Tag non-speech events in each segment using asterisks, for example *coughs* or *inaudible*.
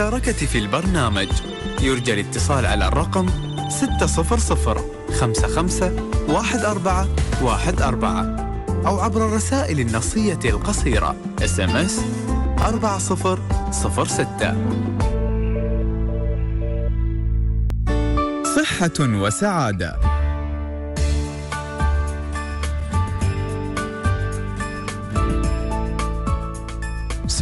للمشاركة في البرنامج يرجى الاتصال على الرقم 600 55 أو عبر الرسائل النصية القصيرة اس ام اس 4006 صحة وسعادة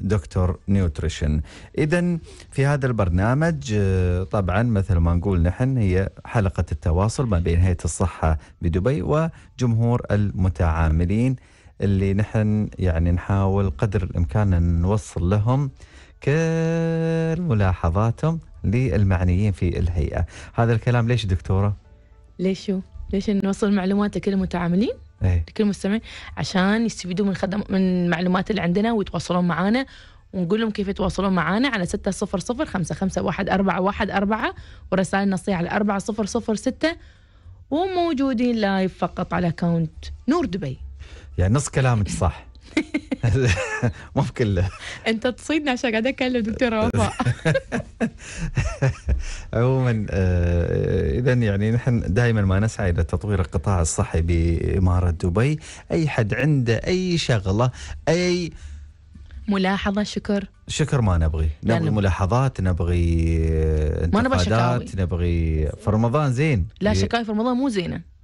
دكتور نيوتريشن إذا في هذا البرنامج آه، طبعا مثل ما نقول نحن هي حلقة التواصل ما بين هيئة الصحة بدبي وجمهور المتعاملين اللي نحن يعني نحاول قدر الإمكان أن نوصل لهم كل ملاحظاتهم للمعنيين في الهيئة هذا الكلام ليش دكتورة؟ ليش شو؟ ليش نوصل معلوماتك للمتعاملين أي. لكل المستمعين عشان يستفيدوا من خدم من المعلومات اللي عندنا ويتواصلون معانا ونقول لهم كيف يتواصلون معانا على ستة صفر صفر خمسة خمسة واحد أربعة واحد أربعة ورسائل نصية على أربعة صفر صفر ستة وموجودين لايف فقط على كاونت نور دبي يعني نص كلامك صح *laughs* ممكن لا انت تصيدنا عشان قاعد اكلم دكتور وفاء *laughs* عموما آه، اذا يعني نحن دائما ما نسعى الى تطوير القطاع الصحي باماره دبي اي حد عنده اي شغله اي ملاحظه شكر شكر ما نبغي نبغي ملاحظات نبغي انتقادات ما نبغي نبغي في رمضان زين لا شكاوي في رمضان مو زينه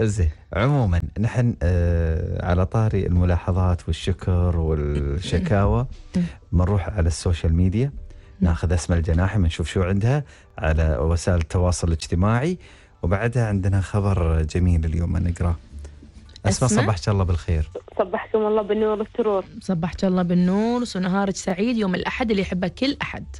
زين عموما نحن آه على طاري الملاحظات والشكر والشكاوى *laughs* بنروح على السوشيال ميديا ناخذ اسم الجناحي بنشوف شو عندها على وسائل التواصل الاجتماعي وبعدها عندنا خبر جميل اليوم نقراه اسماء صبحك الله بالخير صبحكم الله بالنور والسرور صبحك الله بالنور ونهارك سعيد يوم الاحد اللي يحبه كل احد *laughs*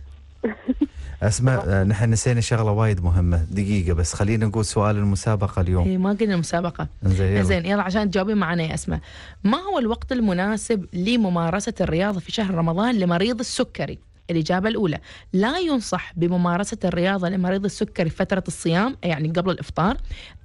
اسماء آه، نحن نسينا شغله وايد مهمه دقيقه بس خلينا نقول سؤال المسابقه اليوم إيه، ما قلنا المسابقه زين يلا عشان تجاوبي معنا يا اسماء ما هو الوقت المناسب لممارسه الرياضه في شهر رمضان لمريض السكري الإجابة الأولى لا ينصح بممارسة الرياضة لمريض السكري فترة الصيام يعني قبل الإفطار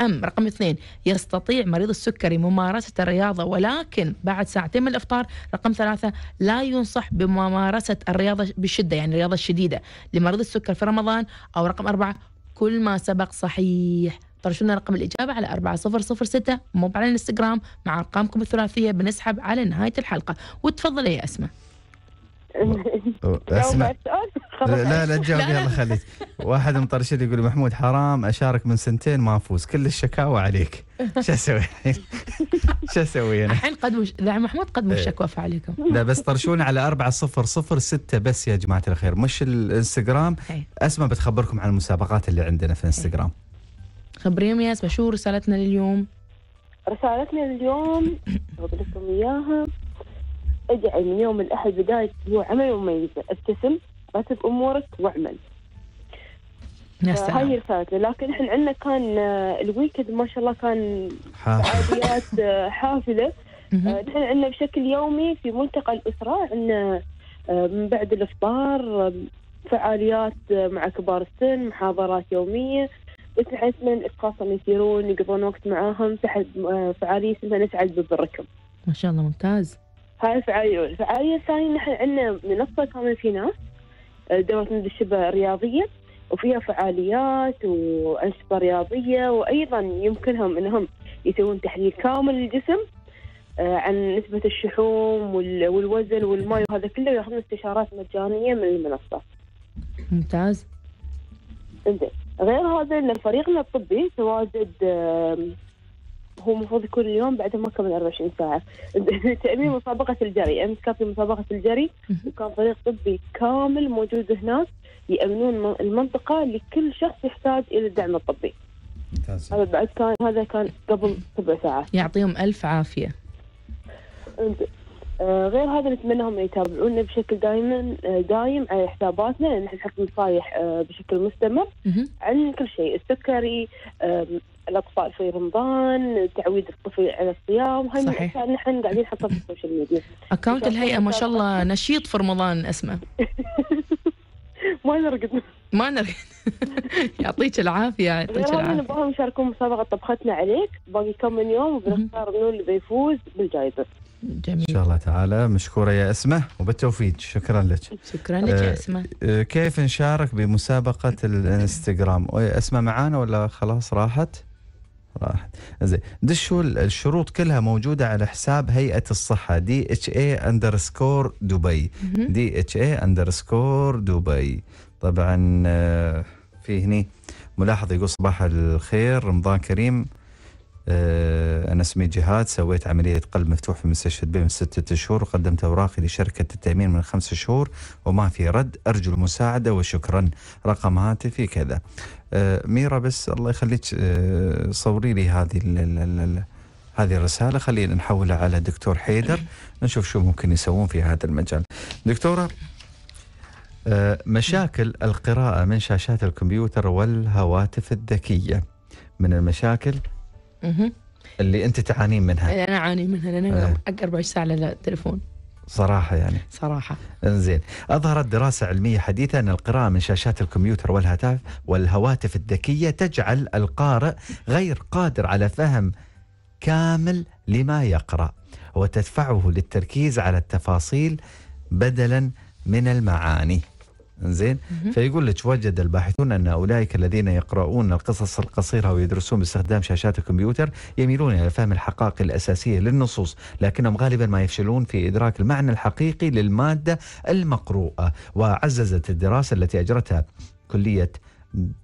أم رقم اثنين يستطيع مريض السكري ممارسة الرياضة ولكن بعد ساعتين من الإفطار رقم ثلاثة لا ينصح بممارسة الرياضة بشدة يعني الرياضة الشديدة لمريض السكر في رمضان أو رقم أربعة كل ما سبق صحيح طرشوا لنا رقم الإجابة على ستة مو على الانستغرام مع أرقامكم الثلاثية بنسحب على نهاية الحلقة وتفضلي يا أسماء *laughs* اسمع لا لا تجاوب يلا خليك واحد مطرشد يقول محمود حرام اشارك من سنتين ما افوز كل الشكاوى عليك *laughs* شو اسوي الحين؟ شو اسوي انا؟ الحين قدموا لا محمود قدموا الشكوى إيه. فعليكم لا بس طرشونا على 4006 بس يا جماعه الخير مش الانستغرام إيه. اسماء بتخبركم عن المسابقات اللي عندنا في الانستغرام إيه. خبريهم يا اسماء شو رسالتنا لليوم؟ رسالتنا لليوم بقول *coughs* لكم اياها اجعل من يوم الأحد بداية أسبوع عمل مميزة ابتسم رتب أمورك واعمل هاي رسالتنا لكن احنا عندنا كان آه، الويكند ما شاء الله كان عاديات آه، حافلة آه، نحن عندنا بشكل يومي في ملتقى الأسرة عندنا من بعد الإفطار فعاليات مع كبار السن محاضرات يومية بس من الأشخاص يسيرون يقضون وقت معاهم تحت فعالية اسمها نسعد بالركب ما شاء الله ممتاز هاي فعالية الفعالية الثانية نحن عندنا منصة كامل في ناس آه، دورة نادي الشبه الرياضية وفيها فعاليات وأنشطة رياضية وأيضا يمكنهم أنهم يسوون تحليل كامل للجسم آه، عن نسبة الشحوم والوزن والماء وهذا كله وياخذون استشارات مجانية من المنصة. ممتاز. غير هذا ان فريقنا الطبي تواجد هو المفروض يكون اليوم بعد ما كمل 24 ساعة *laughs* تأمين مسابقة الجري أمس كان في مسابقة الجري وكان فريق طبي كامل موجود هناك يأمنون المنطقة لكل شخص يحتاج إلى الدعم الطبي هذا بعد كان هذا كان قبل سبع ساعات يعطيهم ألف عافية آه، غير هذا نتمنىهم يتابعونا بشكل دائما آه، دايم على حساباتنا لان احنا نحط نصايح آه، بشكل مستمر عن كل شيء السكري الاطفال في رمضان تعويد الطفل على الصيام هاي صحيح. نحن قاعدين نحطها في السوشيال ميديا اكونت الهيئه ما شاء الله *laughs* نشيط في رمضان اسمه ما نرقد ما نرقد *laughs* يعطيك العافيه يعطيك العافيه نبغاهم يشاركون مسابقه طبختنا عليك باقي كم من يوم وبنختار منو اللي بيفوز بالجائزه جميل ان شاء الله تعالى مشكوره يا اسمه وبالتوفيق شكرا لك شكرا لك يا آه، اسمه آه، كيف نشارك بمسابقه الانستغرام اسمه معانا ولا خلاص راحت راحت زين دشوا الشروط كلها موجوده على حساب هيئه الصحه دي اتش اي اندرسكور دبي دي اتش اي اندرسكور دبي طبعا آه، في هني ملاحظه يقول صباح الخير رمضان كريم آه، انا اسمي جهاد سويت عمليه قلب مفتوح في مستشفى دبي من سته شهور وقدمت اوراقي لشركه التامين من خمسة شهور وما في رد ارجو المساعده وشكرا رقم هاتفي كذا آه، ميرا بس الله يخليك آه، صوري لي هذه هذه الرسالة خلينا نحولها على دكتور حيدر نشوف شو ممكن يسوون في هذا المجال دكتورة مشاكل القراءة من شاشات الكمبيوتر والهواتف الذكية من المشاكل اللي انت تعانين منها إيه، انا اعاني منها لان انا أه. 24 ساعه على التليفون صراحة يعني صراحة انزين أظهرت دراسة علمية حديثة أن القراءة من شاشات الكمبيوتر والهاتف والهواتف الذكية تجعل القارئ غير قادر على فهم كامل لما يقرأ وتدفعه للتركيز على التفاصيل بدلا من المعاني زين فيقول لك وجد الباحثون ان اولئك الذين يقرؤون القصص القصيره ويدرسون باستخدام شاشات الكمبيوتر يميلون الى فهم الحقائق الاساسيه للنصوص لكنهم غالبا ما يفشلون في ادراك المعنى الحقيقي للماده المقروءه وعززت الدراسه التي اجرتها كليه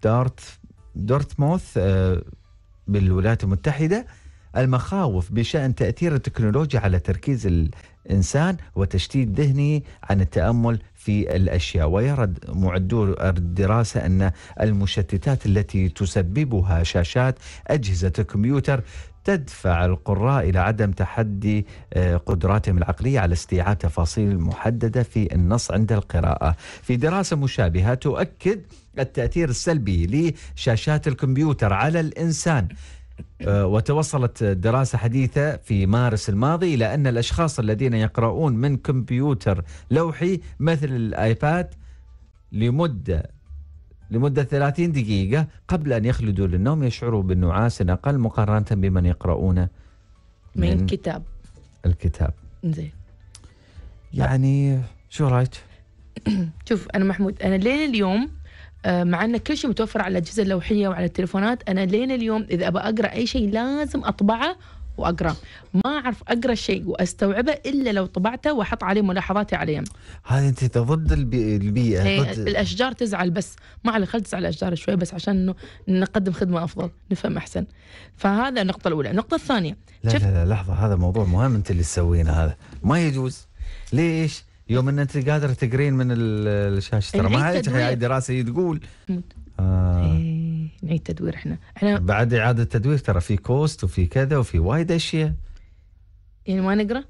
دارت دورتموث آه، بالولايات المتحده المخاوف بشان تاثير التكنولوجيا على تركيز الانسان وتشتيت ذهنه عن التامل في الأشياء ويرد معدو الدراسة أن المشتتات التي تسببها شاشات أجهزة الكمبيوتر تدفع القراء الى عدم تحدي آه، قدراتهم العقليه على استيعاب تفاصيل محدده في النص عند القراءه. في دراسه مشابهه تؤكد التاثير السلبي لشاشات الكمبيوتر على الانسان آه، وتوصلت دراسة حديثة في مارس الماضي إلى أن الأشخاص الذين يقرؤون من كمبيوتر لوحي مثل الآيباد لمدة لمدة 30 دقيقة قبل أن يخلدوا للنوم يشعروا بالنعاس أقل مقارنة بمن يقرؤون من, من كتاب الكتاب زين يعني شو رايك؟ شوف أنا محمود أنا لين اليوم آه، مع ان كل شيء متوفر على الاجهزه اللوحيه وعلى التليفونات انا لين اليوم اذا ابى اقرا اي شيء لازم اطبعه واقرا ما اعرف اقرا شيء واستوعبه الا لو طبعته واحط عليه ملاحظاتي عليه هذه انت ضد البيئه إيه، الاشجار تزعل بس ما على خل تزعل الاشجار شوي بس عشان انه نقدم خدمه افضل نفهم احسن فهذا النقطه الاولى النقطه الثانيه لا, لا لا لحظه هذا موضوع مهم انت اللي تسوينه هذا ما يجوز ليش يوم ان انت قادره تقرين من الشاشه ترى ما هي دراسه هي تقول آه. ايه نعيد تدوير احنا احنا بعد اعاده التدوير ترى في كوست وفي كذا وفي وايد اشياء يعني ما نقرا؟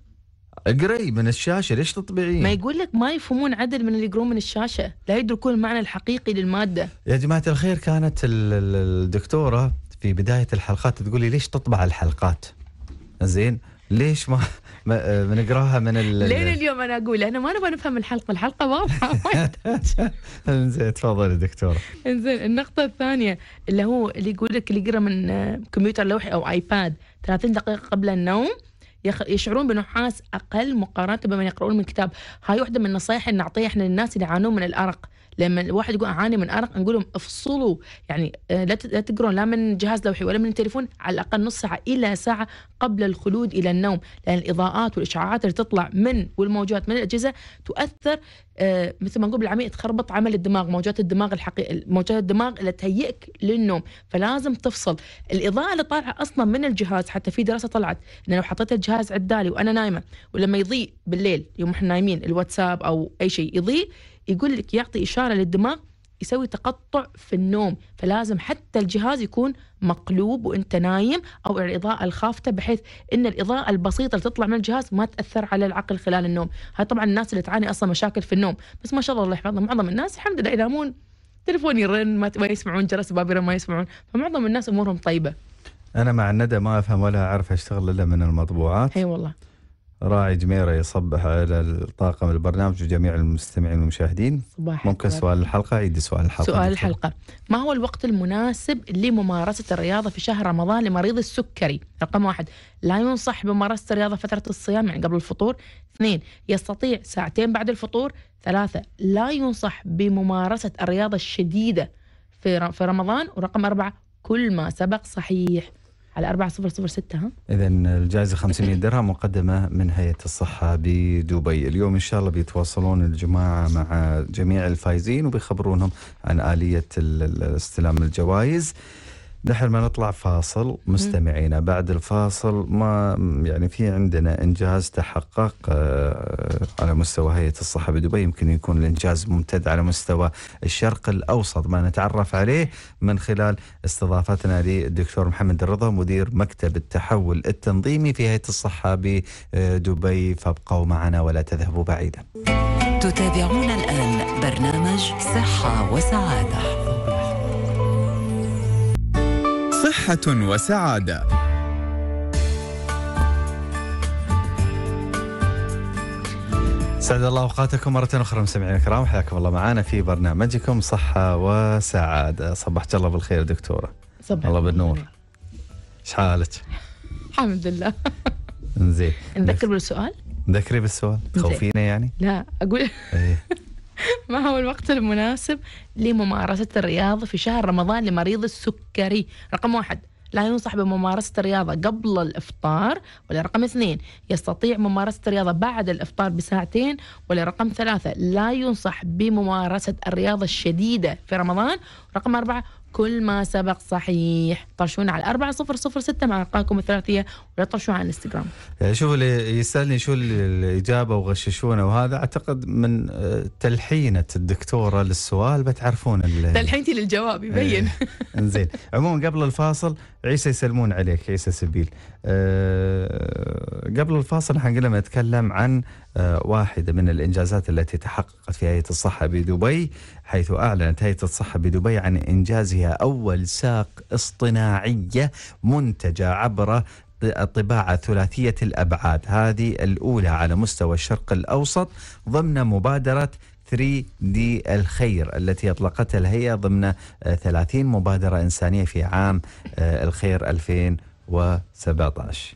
اقري من الشاشه ليش تطبعين؟ ما يقول لك ما يفهمون عدل من اللي يقرون من الشاشه، لا يدركون المعنى الحقيقي للماده. يا جماعه الخير كانت الدكتوره في بدايه الحلقات تقول لي ليش تطبع الحلقات؟ زين؟ ليش ما آه، بنقراها من ال لين اليوم انا اقول انا ما نبغى نفهم الحلقه الحلقه واضحه *laughs* انزين *laughs* تفضلي دكتوره انزين النقطه الثانيه اللي هو اللي يقول لك اللي يقرا من آه، كمبيوتر لوحي او ايباد 30 دقيقه قبل النوم يشعرون بنحاس اقل مقارنه بمن يقرؤون من كتاب هاي واحده من النصائح اللي نعطيها احنا للناس اللي يعانون من الارق لما الواحد يقول اعاني من ارق نقول لهم افصلوا يعني آه، لا لا تقرون لا من جهاز لوحي ولا من التليفون على الاقل نص ساعه الى ساعه قبل الخلود الى النوم لان الاضاءات والاشعاعات اللي تطلع من والموجات من الاجهزه تؤثر آه، مثل ما نقول بالعاميه تخربط عمل الدماغ موجات الدماغ الحقيقي موجات الدماغ اللي تهيئك للنوم فلازم تفصل الاضاءه اللي طالعه اصلا من الجهاز حتى في دراسه طلعت ان لو حطيت الجهاز عدالي وانا نايمه ولما يضيء بالليل يوم احنا نايمين الواتساب او اي شيء يضيء يقول لك يعطي اشاره للدماغ يسوي تقطع في النوم فلازم حتى الجهاز يكون مقلوب وانت نايم او الاضاءه الخافته بحيث ان الاضاءه البسيطه اللي تطلع من الجهاز ما تاثر على العقل خلال النوم هاي طبعا الناس اللي تعاني اصلا مشاكل في النوم بس ما شاء الله الله يحفظهم معظم الناس الحمد لله ينامون تلفون يرن ما يسمعون جرس بابيره ما يسمعون فمعظم الناس امورهم طيبه انا مع الندى ما افهم ولا اعرف اشتغل الا من المطبوعات اي والله راعي جميرة يصبح على طاقم البرنامج وجميع المستمعين والمشاهدين صباح ممكن صباح. سؤال الحلقة عيد سؤال الحلقة سؤال الحلقة ما هو الوقت المناسب لممارسة الرياضة في شهر رمضان لمريض السكري رقم واحد لا ينصح بممارسة الرياضة فترة الصيام يعني قبل الفطور اثنين يستطيع ساعتين بعد الفطور ثلاثة لا ينصح بممارسة الرياضة الشديدة في رمضان ورقم أربعة كل ما سبق صحيح على 4006 ها اذا الجائزه 500 درهم مقدمه من هيئه الصحه بدبي اليوم ان شاء الله بيتواصلون الجماعه مع جميع الفائزين وبيخبرونهم عن اليه استلام الجوائز دحين ما نطلع فاصل مستمعينا بعد الفاصل ما يعني في عندنا انجاز تحقق آه، على مستوى هيئه الصحه بدبي يمكن يكون الانجاز ممتد على مستوى الشرق الاوسط ما نتعرف عليه من خلال استضافتنا للدكتور محمد الرضا مدير مكتب التحول التنظيمي في هيئه الصحه بدبي فابقوا معنا ولا تذهبوا بعيدا. تتابعون الان برنامج صحه وسعاده. صحة وسعادة. سعد الله اوقاتكم مرة اخرى مستمعينا الكرام حياكم الله معنا في برنامجكم صحة وسعادة، صبحت الله بالخير دكتورة. صبح الله بالنور. ايش حالك؟ الحمد لله. زين. نذكر بالسؤال؟ نذكري بالسؤال؟ تخوفينا يعني؟ لا اقول إيه. *laughs* *laughs* ما هو الوقت المناسب لممارسة الرياضة في شهر رمضان لمريض السكري رقم واحد لا ينصح بممارسة الرياضة قبل الإفطار ولا رقم اثنين يستطيع ممارسة الرياضة بعد الإفطار بساعتين ولا رقم ثلاثة لا ينصح بممارسة الرياضة الشديدة في رمضان رقم أربعة كل ما سبق صحيح طرشونا على 4006 مع ارقامكم الثلاثيه ولا طرشونا على الانستغرام يعني شوف اللي يسالني شو الاجابه وغششونا وهذا اعتقد من آه، تلحينه الدكتوره للسؤال بتعرفون تلحينتي للجواب يبين إيه، انزين *laughs* عموما قبل الفاصل عيسى يسلمون عليك عيسى سبيل آه، قبل الفاصل نحن قلنا نتكلم عن آه، واحده من الانجازات التي تحققت في هيئه الصحه بدبي حيث أعلنت هيئة الصحة بدبي عن إنجازها أول ساق اصطناعية منتجة عبر الطباعة ثلاثية الأبعاد هذه الأولى على مستوى الشرق الأوسط ضمن مبادرة 3D الخير التي أطلقتها الهيئة ضمن 30 مبادرة إنسانية في عام آه، الخير 2017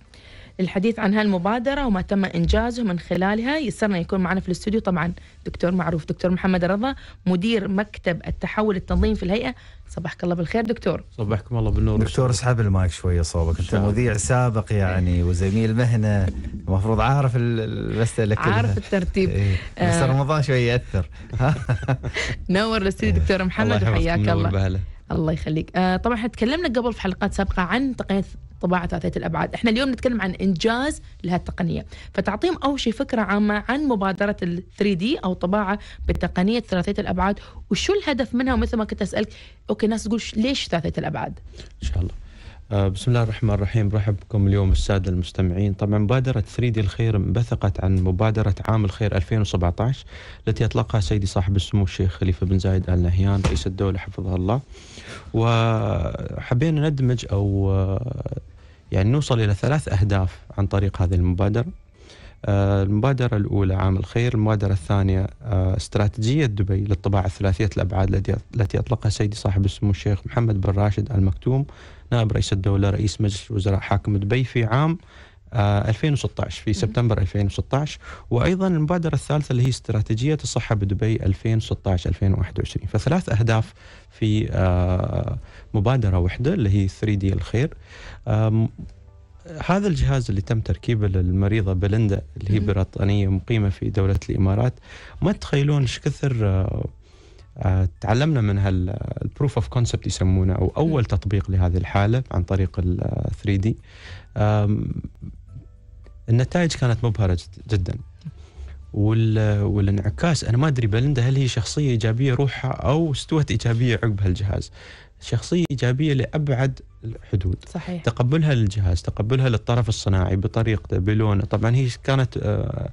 للحديث عن هالمبادرة وما تم إنجازه من خلالها يسرنا يكون معنا في الاستوديو طبعا دكتور معروف دكتور محمد رضا مدير مكتب التحول التنظيم في الهيئة صباحك الله بالخير دكتور صبحكم الله بالنور دكتور اسحب المايك شوية صوبك انت مذيع سابق يعني وزميل مهنة المفروض عارف المسألة كلها عارف الترتيب إيه. بس آه. رمضان شوية يأثر *laughs* نور الاستوديو دكتور محمد وحياك الله, الله يخليك آه طبعا احنا تكلمنا قبل في حلقات سابقة عن تقنية طباعه ثلاثيه الابعاد، احنا اليوم نتكلم عن انجاز لهالتقنيه، فتعطيهم اول شيء فكره عامه عن مبادره ال 3 دي او طباعه بالتقنيه ثلاثيه الابعاد وشو الهدف منها ومثل ما كنت اسالك اوكي ناس تقول ليش ثلاثيه الابعاد؟ ان شاء الله. آه، بسم الله الرحمن الرحيم رحب بكم اليوم السادة المستمعين طبعا مبادرة 3 دي الخير انبثقت عن مبادرة عام الخير 2017 التي أطلقها سيدي صاحب السمو الشيخ خليفة بن زايد آل نهيان رئيس الدولة حفظه الله وحبينا ندمج أو آه، يعني نوصل إلى ثلاث أهداف عن طريق هذه المبادرة آه، المبادرة الأولى عام الخير المبادرة الثانية آه، استراتيجية دبي للطباعة الثلاثية الأبعاد التي أطلقها سيدي صاحب السمو الشيخ محمد بن راشد المكتوم نائب رئيس الدولة رئيس مجلس الوزراء حاكم دبي في عام 2016 آه، في سبتمبر 2016 وايضا المبادره الثالثه اللي هي استراتيجيه الصحه بدبي 2016 2021 فثلاث اهداف في آه، مبادره واحده اللي هي 3 دي الخير هذا الجهاز اللي تم تركيبه للمريضة بلندا اللي هي بريطانية مقيمة في دولة الإمارات ما تتخيلون ايش كثر آه، تعلمنا من هالبروف اوف كونسبت يسمونه او اول تطبيق لهذه الحاله عن طريق ال 3 دي النتائج كانت مبهره جدا والانعكاس انا ما ادري بلندا هل هي شخصيه ايجابيه روحها او استوت ايجابيه عقب هالجهاز شخصيه ايجابيه لابعد الحدود صحيح. تقبلها للجهاز تقبلها للطرف الصناعي بطريقته بلونه طبعا هي كانت آه،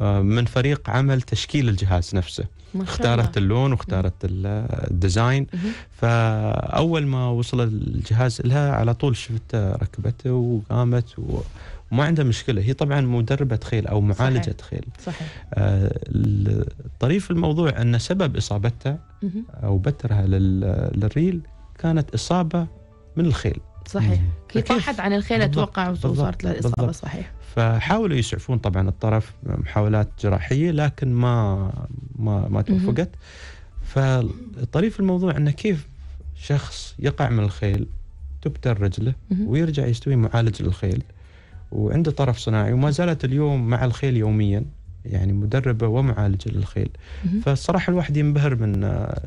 آه، من فريق عمل تشكيل الجهاز نفسه اختارت اللون واختارت الديزاين فاول ما وصل الجهاز لها على طول شفت ركبته وقامت و ما عندها مشكله هي طبعا مدربه خيل او معالجه صحيح. خيل صحيح آه الطريف الموضوع ان سبب اصابتها او بترها للريل كانت اصابه من الخيل صحيح هي طاحت عن الخيل اتوقع وصارت له الاصابه صحيح فحاولوا يسعفون طبعا الطرف محاولات جراحيه لكن ما ما ما توفقت فالطريف الموضوع انه كيف شخص يقع من الخيل تبتر رجله ويرجع يستوي معالج للخيل وعنده طرف صناعي وما زالت اليوم مع الخيل يوميا يعني مدربه ومعالجه للخيل فالصراحه الواحد ينبهر من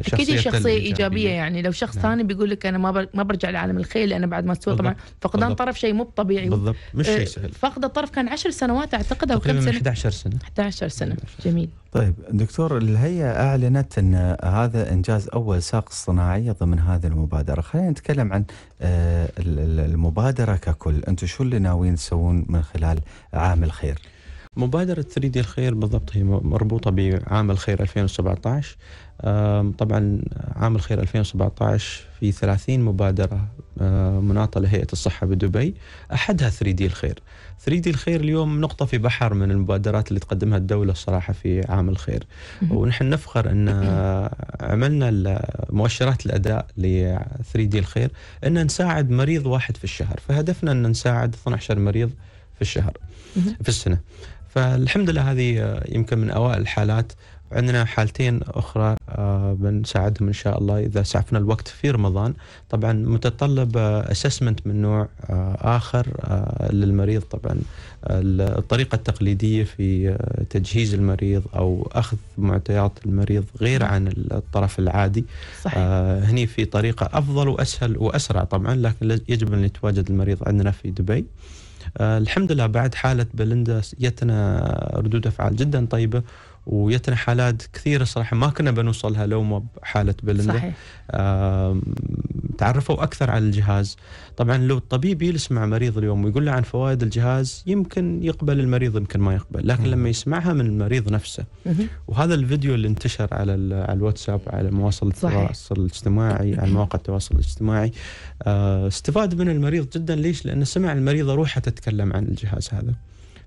شخصيه آه، اكيد شخصيه ايجابيه يعني لو شخص نعم. ثاني بيقول لك انا ما ما برجع لعالم الخيل لان بعد ما استوى طبعا فقدان بالضبط. طرف شيء مو طبيعي بالضبط مش آه، شيء سهل فقد الطرف كان 10 سنوات اعتقد او تقريبا 11 سنه 11 سنه جميل طيب دكتور الهيئه اعلنت ان هذا انجاز اول ساق صناعيه ضمن هذه المبادره خلينا نتكلم عن آه، المبادره ككل انتم شو اللي ناويين تسوون من خلال عام الخير مبادرة 3 دي الخير بالضبط هي مربوطة بعام الخير 2017 طبعا عام الخير 2017 في 30 مبادرة مناطة لهيئة الصحة بدبي أحدها 3 دي الخير 3 دي الخير اليوم نقطة في بحر من المبادرات اللي تقدمها الدولة الصراحة في عام الخير ونحن نفخر أن عملنا مؤشرات الأداء ل 3 دي الخير أن نساعد مريض واحد في الشهر فهدفنا أن نساعد 12 مريض في الشهر في السنة فالحمد لله هذه آه، يمكن من اوائل الحالات عندنا حالتين اخرى آه، بنساعدهم ان شاء الله اذا سعفنا الوقت في رمضان طبعا متطلب اسسمنت آه، من نوع اخر للمريض طبعا الطريقه التقليديه في تجهيز المريض او اخذ معطيات المريض غير نعم. عن الطرف العادي صحيح. هني في طريقه افضل واسهل واسرع طبعا لكن يجب ان يتواجد المريض عندنا في دبي آه، الحمد لله بعد حالة بليندا جتنا ردود أفعال جدا طيبة ويتنا حالات كثيره صراحه ما كنا بنوصلها لو ما بحاله بلندا صحيح. تعرفوا اكثر على الجهاز طبعا لو الطبيب يجلس مع مريض اليوم ويقول له عن فوائد الجهاز يمكن يقبل المريض يمكن ما يقبل لكن لما يسمعها من المريض نفسه وهذا الفيديو اللي انتشر على على الواتساب على مواصل التواصل الاجتماعي على مواقع التواصل الاجتماعي آه، استفاد من المريض جدا ليش لانه سمع المريضه روحها تتكلم عن الجهاز هذا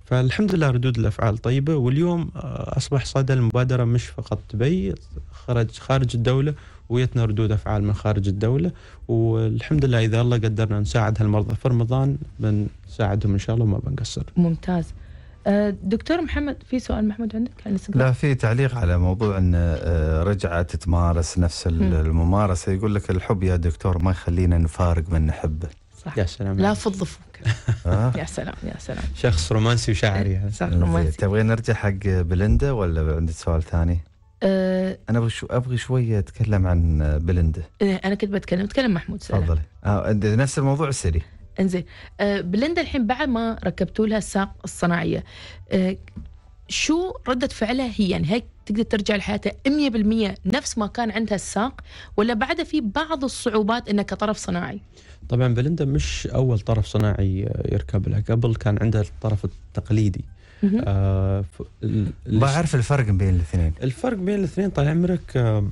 فالحمد لله ردود الافعال طيبه واليوم آه، اصبح صدى المبادره مش فقط دبي خرج خارج الدوله ويتنا ردود افعال من خارج الدوله والحمد لله اذا الله قدرنا نساعد هالمرضى في رمضان بنساعدهم ان شاء الله وما بنقصر. ممتاز. آه، دكتور محمد في سؤال محمود عندك لا في تعليق على موضوع ان آه، رجعت تمارس نفس الممارسه يقول لك الحب يا دكتور ما يخلينا نفارق من نحبه. صح يا سلام لا فض فمك *laughs* آه. يا سلام يا سلام شخص رومانسي وشاعري يعني. تبغي رومانسي نرجع حق بلندا ولا عندك سؤال ثاني؟ أه انا ابغى شو ابغي شويه اتكلم عن بلندا إيه، انا كنت بتكلم تكلم محمود تفضلي آه نفس الموضوع السري انزين أه بلندا الحين بعد ما ركبتوا لها الساق الصناعيه أه شو ردة فعله هي يعني هيك تقدر ترجع لحياتها 100% نفس ما كان عندها الساق ولا بعدها في بعض الصعوبات انها كطرف صناعي؟ طبعا بلندا مش اول طرف صناعي يركب لها قبل كان عندها الطرف التقليدي آه ف... ال... بعرف الفرق بين الاثنين الفرق بين الاثنين طال عمرك آه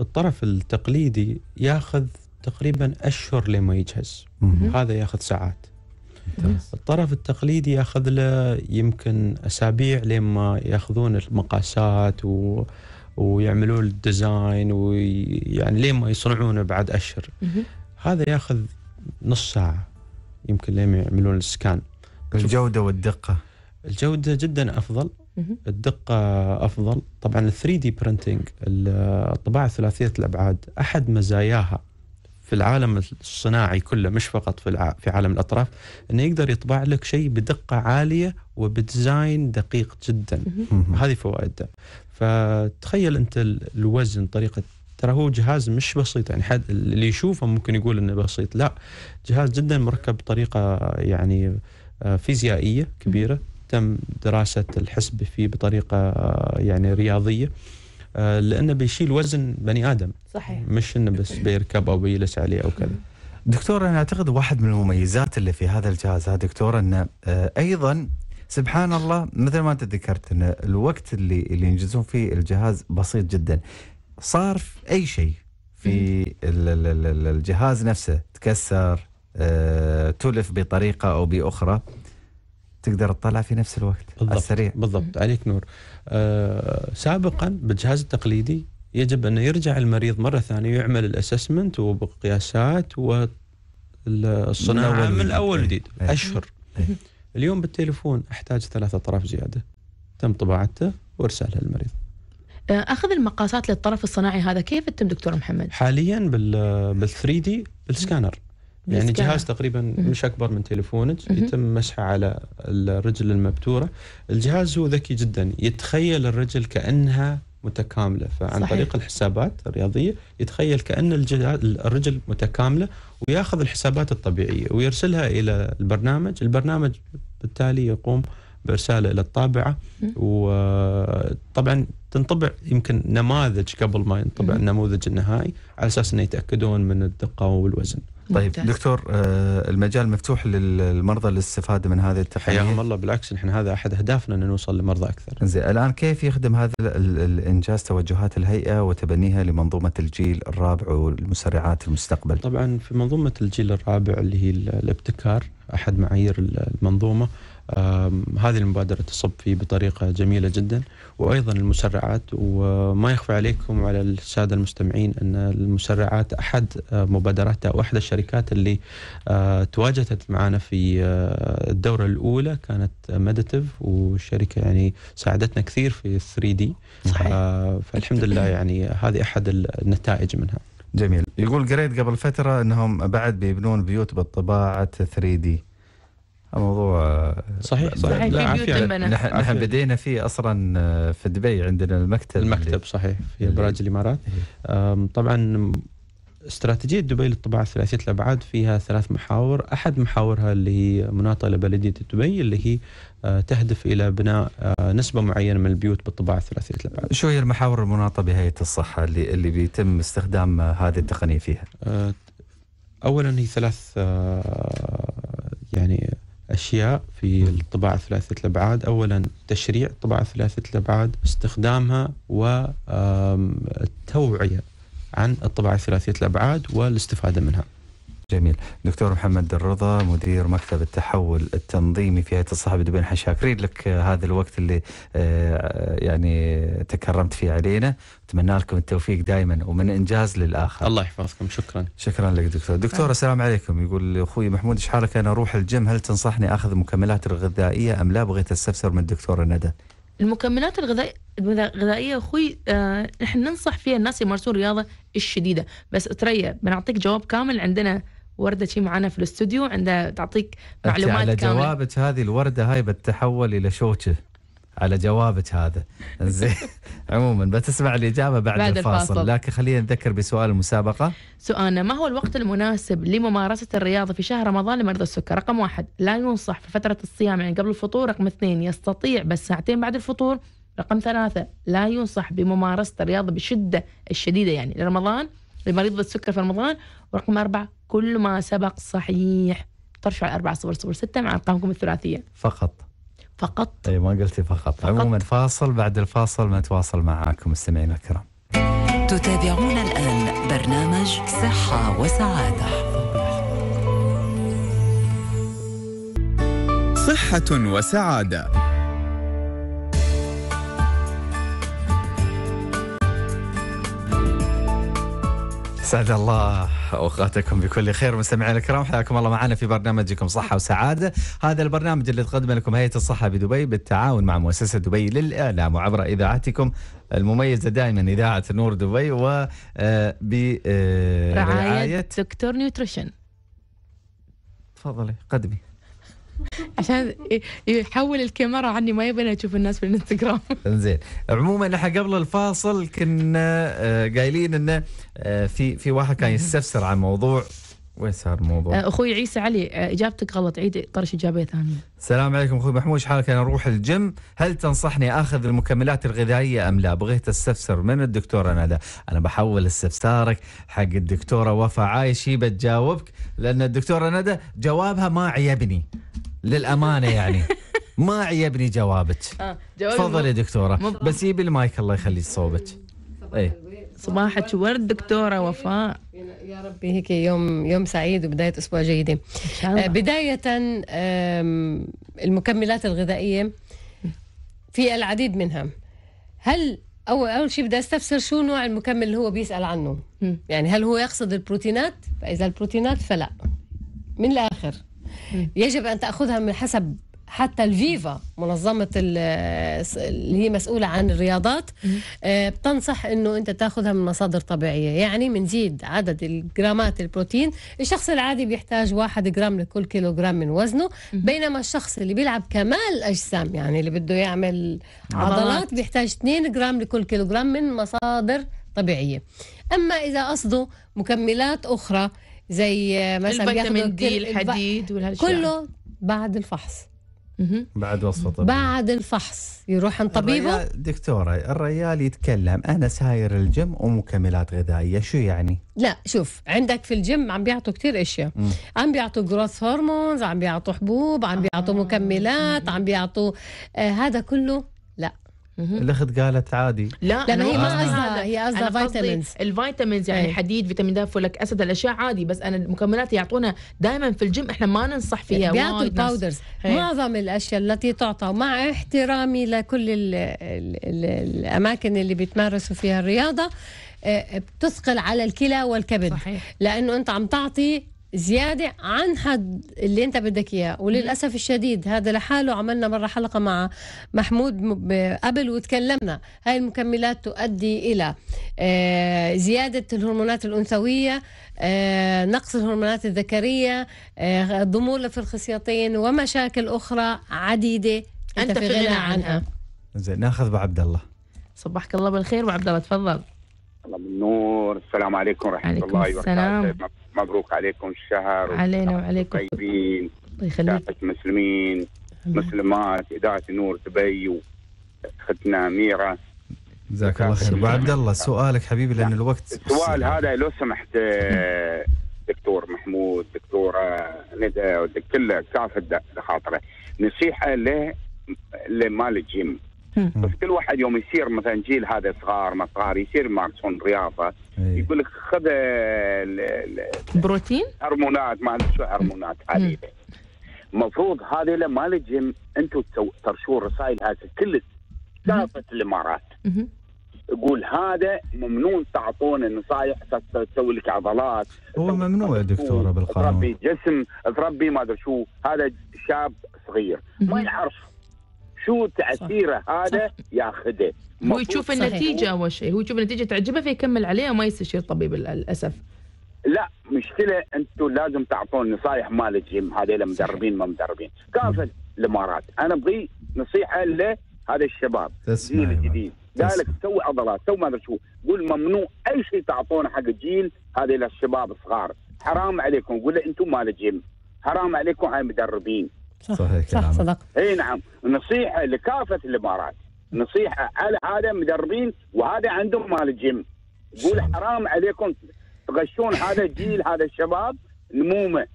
الطرف التقليدي ياخذ تقريبا اشهر لما يجهز هذا ياخذ ساعات الطرف التقليدي ياخذ له يمكن اسابيع لما ياخذون المقاسات و ويعملون الديزاين ويعني لما يصنعونه بعد اشهر هذا ياخذ نص ساعه يمكن لما يعملون السكان الجوده والدقه الجوده جدا افضل الدقة أفضل طبعا ال 3 دي برنتنج الطباعة ثلاثية الأبعاد أحد مزاياها في العالم الصناعي كله مش فقط في في عالم الاطراف انه يقدر يطبع لك شيء بدقه عاليه وبديزاين دقيق جدا هذه فوائده فتخيل انت الوزن طريقه ترى هو جهاز مش بسيط يعني حد اللي يشوفه ممكن يقول انه بسيط لا جهاز جدا مركب بطريقه يعني آه، فيزيائيه كبيره تم دراسه الحسب فيه بطريقه آه، يعني رياضيه آه، لانه بيشيل وزن بني ادم صحيح مش انه بس بيركب او بيجلس عليه او كذا دكتور انا اعتقد واحد من المميزات اللي في هذا الجهاز ها دكتور انه آه، ايضا سبحان الله مثل ما انت ذكرت ان الوقت اللي اللي ينجزون فيه الجهاز بسيط جدا صار في اي شيء في الجهاز نفسه تكسر آه، تلف بطريقه او باخرى تقدر تطلع في نفس الوقت بالضبط. السريع بالضبط عليك نور آه سابقا بالجهاز التقليدي يجب أن يرجع المريض مرة ثانية ويعمل الأسسمنت وبقياسات والصناعة نعم، من أول إيه، جديد إيه. أشهر إيه. اليوم بالتليفون أحتاج ثلاثة أطراف زيادة تم طباعته وارسالها للمريض آه، اخذ المقاسات للطرف الصناعي هذا كيف يتم دكتور محمد؟ حاليا بال بال 3 دي بالسكانر يعني جهاز تقريبا مش اكبر من تليفونك يتم مسحه على الرجل المبتوره الجهاز هو ذكي جدا يتخيل الرجل كانها متكامله فعن صحيح. طريق الحسابات الرياضيه يتخيل كان الرجل متكامله وياخذ الحسابات الطبيعيه ويرسلها الى البرنامج البرنامج بالتالي يقوم بارساله الى الطابعه وطبعا تنطبع يمكن نماذج قبل ما ينطبع النموذج النهائي على اساس انه يتاكدون من الدقه والوزن. طيب ممتاز. دكتور آه، المجال مفتوح للمرضى للاستفاده من هذه التقنيه حياهم الله بالعكس نحن هذا احد اهدافنا ان نوصل لمرضى اكثر زين الان كيف يخدم هذا الانجاز توجهات الهيئه وتبنيها لمنظومه الجيل الرابع والمسرعات المستقبل طبعا في منظومه الجيل الرابع اللي هي الابتكار احد معايير المنظومه هذه المبادرة تصب فيه بطريقة جميلة جدا وأيضا المسرعات وما يخفى عليكم وعلى السادة المستمعين أن المسرعات أحد مبادراتها أو أحد الشركات اللي آه، تواجدت معنا في آه، الدورة الأولى كانت ميديتيف والشركة يعني ساعدتنا كثير في 3 دي صحيح. آه، فالحمد لله يعني هذه أحد النتائج منها جميل يقول قريت قبل فترة أنهم بعد بيبنون بيوت بالطباعة 3 دي موضوع آه، صحيح صحيح لا في نحن, نحن بدينا فيه اصلا آه، في دبي عندنا المكتب المكتب صحيح في ابراج الامارات إيه. طبعا استراتيجيه دبي للطباعه ثلاثيه الابعاد فيها ثلاث محاور، احد محاورها اللي هي مناطه لبلديه دبي اللي هي آه، تهدف الى بناء نسبه معينه من البيوت بالطباعه ثلاثيه الابعاد. شو هي المحاور المناطه بهيئه الصحه اللي اللي بيتم استخدام هذه التقنيه فيها؟ اولا هي ثلاث يعني أشياء في الطباعة ثلاثة الأبعاد أولا تشريع الطباعة ثلاثة الأبعاد استخدامها والتوعية عن الطباعة ثلاثية الأبعاد والاستفادة منها جميل دكتور محمد الرضا مدير مكتب التحول التنظيمي في هيئه الصحابه دبي نحن شاكرين لك آه، هذا الوقت اللي آه، يعني تكرمت فيه علينا اتمنى لكم التوفيق دائما ومن انجاز للاخر الله يحفظكم شكرا شكرا لك دكتور دكتور السلام عليكم يقول اخوي محمود ايش حالك انا اروح الجيم هل تنصحني اخذ مكملات الغذائيه ام لا بغيت استفسر من الدكتوره ندى المكملات الغذائية أخوي آه، نحن ننصح فيها الناس يمارسون الرياضة الشديدة بس تريا بنعطيك جواب كامل عندنا ورده شي معنا في الاستوديو عندها تعطيك معلومات على كامله على جوابك هذه الورده هاي بتتحول الى شوكه على جوابك هذا زين *laughs* عموما بتسمع الاجابه بعد, بعد الفاصل. الفاصل لكن خلينا نذكر بسؤال المسابقه سؤالنا ما هو الوقت المناسب لممارسه الرياضه في شهر رمضان لمرضى السكر رقم واحد لا ينصح في فتره الصيام يعني قبل الفطور رقم اثنين يستطيع بس ساعتين بعد الفطور رقم ثلاثة لا ينصح بممارسة الرياضة بشدة الشديدة يعني لرمضان لمريض السكر في رمضان ورقم أربعة كل ما سبق صحيح طرشوا على 4 0 0 6 مع أرقامكم الثلاثية فقط فقط أي ما قلتي فقط, فقط. عموما فاصل بعد الفاصل نتواصل معاكم مستمعينا الكرام تتابعون الآن برنامج صحة وسعادة صحة وسعادة اسعد الله اوقاتكم بكل خير مستمعينا الكرام حياكم الله معنا في برنامجكم صحه وسعاده، هذا البرنامج اللي تقدمه لكم هيئه الصحه بدبي بالتعاون مع مؤسسه دبي للاعلام وعبر اذاعتكم المميزه دائما اذاعه نور دبي و آه، برعايه آه، دكتور نيوتريشن تفضلي قدمي عشان يحول الكاميرا عني ما يبغى اشوف الناس في الانستغرام زين عموما احنا قبل الفاصل كنا آه، قايلين انه آه، في في واحد كان يستفسر عن موضوع وين صار الموضوع؟ آه، اخوي عيسى علي اجابتك غلط عيد طرش اجابه ثانيه. السلام عليكم اخوي محمود حالك انا اروح الجيم هل تنصحني اخذ المكملات الغذائيه ام لا؟ بغيت استفسر من الدكتوره ندى انا بحول استفسارك حق الدكتوره وفاء عايشي بتجاوبك لان الدكتوره ندى جوابها ما عيبني للامانه يعني *laughs* ما عيبني جوابك آه تفضلي يا دكتوره بس جيبي المايك الله يخليك صوبك ايه صباحك ورد دكتوره وفاء يا ربي هيك يوم يوم سعيد وبدايه اسبوع جيده آه، بدايه المكملات الغذائيه في العديد منها هل اول اول شيء بدي استفسر شو نوع المكمل اللي هو بيسال عنه يعني هل هو يقصد البروتينات فاذا البروتينات فلا من الاخر يجب أن تأخذها من حسب حتى الفيفا منظمة اللي هي مسؤولة عن الرياضات آه، بتنصح انه انت تاخذها من مصادر طبيعية يعني منزيد عدد الجرامات البروتين الشخص العادي بيحتاج واحد جرام لكل كيلو جرام من وزنه بينما الشخص اللي بيلعب كمال أجسام يعني اللي بده يعمل عضلات بيحتاج 2 جرام لكل كيلو جرام من مصادر طبيعية أما إذا قصده مكملات أخرى زي مثلا بياخدوا دي الحديد يعني. كله بعد الفحص بعد وصفه طبية بعد الفحص يروح عند طبيبه دكتوره الريال يتكلم انا ساير الجيم ومكملات غذائيه شو يعني؟ لا شوف عندك في الجيم عم بيعطوا كثير اشياء مم. عم بيعطوا جروث هرمونز عم بيعطوا حبوب عم بيعطوا آه. مكملات عم بيعطوا آه هذا كله لا الاخت قالت عادي لا لا هي ما قصدها هي قصدها فيتامينز الفيتامينز يعني ايه. حديد فيتامين د فوليك اسيد الاشياء عادي بس انا المكملات يعطونا دائما في الجيم احنا ما ننصح فيها بيعطوا الباودرز إيه. معظم الاشياء التي تعطى مع احترامي لكل الـ الـ الـ الاماكن اللي بتمارسوا فيها الرياضه آه، بتثقل على الكلى والكبد صحيح. لانه انت عم تعطي زيادة عن حد اللي أنت بدك إياه وللأسف الشديد هذا لحاله عملنا مرة حلقة مع محمود قبل وتكلمنا هاي المكملات تؤدي إلى آه، زيادة الهرمونات الأنثوية آه، نقص الهرمونات الذكرية آه، ضمور في الخصيتين ومشاكل أخرى عديدة أنت في غنى عنها زين ناخذ بعبد الله صبحك الله بالخير وعبد الله تفضل الله بالنور السلام عليكم ورحمة الله وبركاته مبروك عليكم الشهر علينا وعليكم طيبين الله يخليك مسلمين مسلمات إذاعة نور دبي اختنا أميرة جزاك الله خير أبو عبد الله سؤالك حبيبي لأن الوقت السؤال هذا لو سمحت آه، دكتور محمود دكتورة آه، ندى آه، كل كافة خاطرة نصيحة ل لمال الجيم بس كل واحد يوم يصير مثلا جيل هذا صغار ما صغار يصير يمارسون رياضه إيه. يقول لك خذ بروتين هرمونات ما ادري شو هرمونات عاليه المفروض هذه ما الجيم انتم ترشون رسائل هذه كل كافه الامارات يقول هذا ممنوع تعطونه نصائح تسوي لك عضلات هو ممنوع يا دكتوره بالقانون تربي جسم تربي ما ادري شو هذا شاب صغير ما يعرف شو تاثيره صح. هذا صح. ياخذه هو يشوف النتيجه اول شيء هو يشوف النتيجه تعجبه فيكمل عليها وما يستشير طبيب للاسف لا مشكله انتم لازم تعطون نصائح مال الجيم هذول مدربين ما مدربين كافه الامارات انا ابغي نصيحه لهذا الشباب الجيل الجديد قالك سوي عضلات سوي ما ادري شو قول ممنوع اي شيء تعطونه حق الجيل هذه الشباب الصغار حرام عليكم قول انتم مال الجيم حرام عليكم هاي مدربين صح صحيح صح صدق اي نعم نصيحه لكافه الامارات نصيحه على هذا مدربين وهذا عندهم مال الجيم قول حرام عليكم تغشون هذا الجيل هذا الشباب نمومه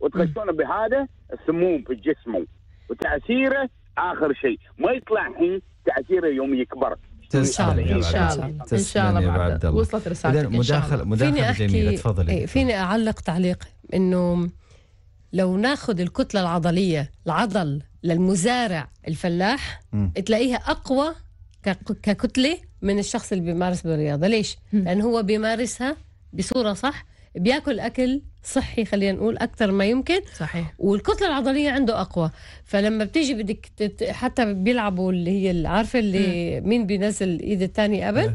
وتغشونه بهذا السموم في جسمه وتاثيره اخر شيء ما يطلع الحين تاثيره يوم يكبر ان شاء الله ان شاء الله ان شاء الله وصلت رسالتك مداخله مداخله جميله تفضلي فيني اعلق تعليق انه لو ناخذ الكتله العضليه العضل للمزارع الفلاح م. تلاقيها اقوى ككتله من الشخص اللي بيمارس بالرياضه ليش لان هو بيمارسها بصوره صح بياكل اكل صحي خلينا نقول اكثر ما يمكن صحيح والكتله العضليه عنده اقوى فلما بتيجي بدك حتى بيلعبوا اللي هي عارفه اللي م. مين بينزل ايد الثاني قبل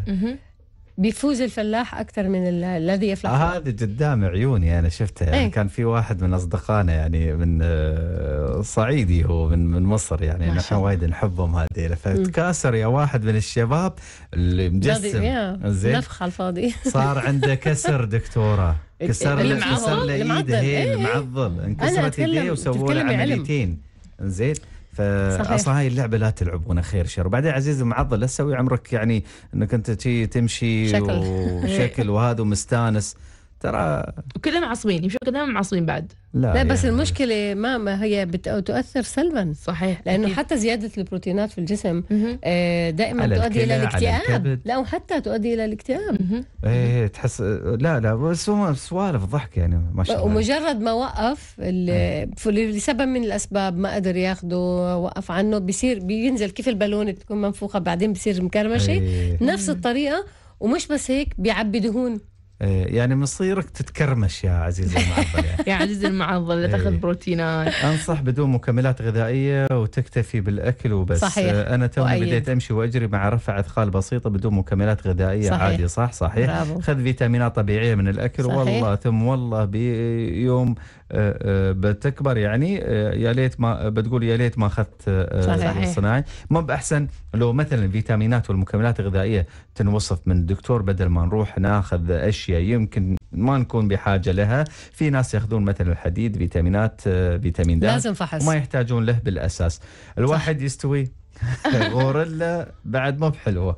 بيفوز الفلاح اكثر من الذي يفلح آه، هذه قدام عيوني انا شفتها يعني ايه؟ كان في واحد من اصدقائنا يعني من آه، صعيدي هو من من مصر يعني نحن وايد نحبهم هذه فتكاسر يا واحد من الشباب اللي مجسم زين نفخه الفاضي صار عنده *laughs* كسر دكتوره كسر له كسر له ايده المعضل إيه. انكسرت ايديه وسووا له عمليتين زين فاصلا هاي اللعبه لا تلعبونها خير شر وبعدين عزيزي معضل لا تسوي عمرك يعني انك انت تمشي شكل. وشكل وهذا ومستانس ترى وكلهم معصبين يمشون كلهم معصبين بعد لا, لا بس يعني المشكله ما ما هي بتؤثر سلبا صحيح لانه أكيد. حتى زياده البروتينات في الجسم آه، دائما تؤدي الى الاكتئاب لا وحتى تؤدي الى الاكتئاب إيه،, ايه تحس لا لا بس هو سوالف ضحك يعني ما شاء الله ومجرد ما وقف إيه. لسبب من الاسباب ما قدر ياخده وقف عنه بيصير بينزل كيف البالونه تكون منفوخه بعدين بصير مكرمشه إيه. نفس الطريقه ومش بس هيك بيعبي دهون إيه، يعني مصيرك تتكرمش يا عزيزي المعضل يعني. *laughs* يا عزيزي المعضل تاخذ إيه. بروتينات انصح بدون مكملات غذائيه وتكتفي بالاكل وبس صحيح. إيه، انا توني طيب. بديت امشي واجري مع رفع اثقال بسيطه بدون مكملات غذائيه صحيح. عادي صح صحيح برابو. خذ فيتامينات طبيعيه من الاكل صحيح. والله ثم والله بيوم آه، آه، بتكبر يعني آه، يا ليت ما بتقول يا ليت ما اخذت الصناعي ما باحسن لو مثلا الفيتامينات والمكملات الغذائيه تنوصف من الدكتور بدل ما نروح ناخذ اشياء يمكن ما نكون بحاجه لها في ناس ياخذون مثلا الحديد فيتامينات فيتامين د لازم فحص وما يحتاجون له بالاساس الواحد صح. يستوي غوريلا طيب، بعد ما بحلوه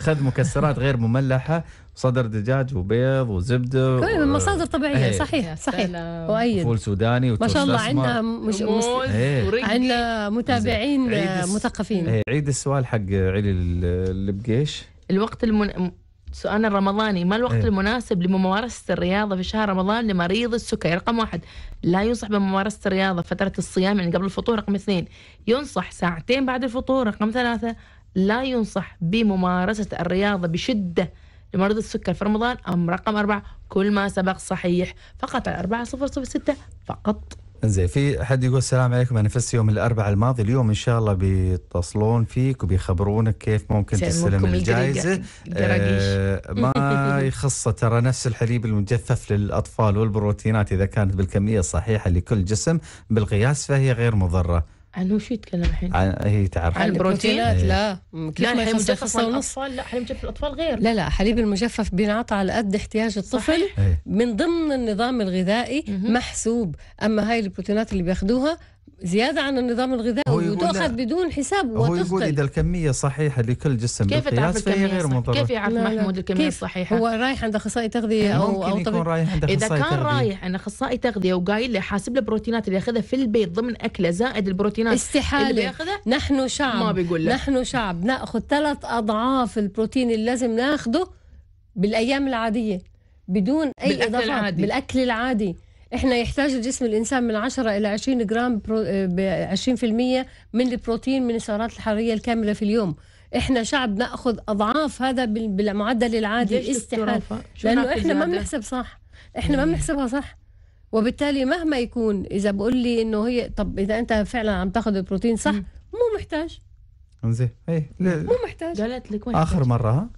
خذ مكسرات غير مملحه صدر دجاج وبيض وزبده كل طيب، من مصادر طبيعيه ايه. صحيح صحيح وايد فول سوداني ما شاء الله عندنا مش مس... ايه. عندنا متابعين عيد آه، مثقفين ايه. عيد السؤال حق علي البقيش الوقت المن... سؤال الرمضاني ما الوقت أيه. المناسب لممارسة الرياضة في شهر رمضان لمريض السكري رقم واحد لا ينصح بممارسة الرياضة فترة الصيام يعني قبل الفطور رقم اثنين ينصح ساعتين بعد الفطور رقم ثلاثة لا ينصح بممارسة الرياضة بشدة لمرض السكر في رمضان أم رقم أربعة كل ما سبق صحيح فقط على أربعة صفر صفر ستة فقط زين في حد يقول السلام عليكم انا فزت يوم الاربعاء الماضي اليوم ان شاء الله بيتصلون فيك وبيخبرونك كيف ممكن تستلم الجائزه آه ما *laughs* يخص ترى نفس الحليب المجفف للاطفال والبروتينات اذا كانت بالكميه الصحيحه لكل جسم بالقياس فهي غير مضره عن وش يتكلم الحين؟ عن هي إيه، تعرف عن البروتينات لا كيف لا ما المجفف ونص لا حليب مجفف الاطفال غير لا لا حليب المجفف بينعطى على قد احتياج الطفل إيه. من ضمن النظام الغذائي محسوب اما هاي البروتينات اللي بياخذوها زيادة عن النظام الغذائي وتؤخذ بدون حساب هو وتفقل. يقول إذا الكمية صحيحة لكل جسم كيف بالقياس فهي غير مضرة كيف يعرف محمود الكمية الصحيحة؟ هو رايح عند أخصائي تغذية إيه، أو أو يكون رايح عند إذا كان تغذية. رايح عند أخصائي تغذية وقايل له حاسب له البروتينات اللي ياخذها في البيت ضمن أكله زائد البروتينات استحالة اللي بياخذها نحن شعب ما بيقول له. نحن شعب ناخذ ثلاث أضعاف البروتين اللي لازم ناخذه بالأيام العادية بدون أي بالأكل إضافات العادي. بالأكل العادي احنا يحتاج الجسم الانسان من 10 الى 20 جرام برو... آه، ب 20% من البروتين من السعرات الحراريه الكامله في اليوم احنا شعب ناخذ اضعاف هذا بالمعدل العادي استحاله لانه احنا ما بنحسب صح احنا ما بنحسبها صح وبالتالي مهما يكون اذا بقول لي انه هي طب اذا انت فعلا عم تاخذ البروتين صح مو محتاج انزين ايه مو محتاج قالت لك اخر مره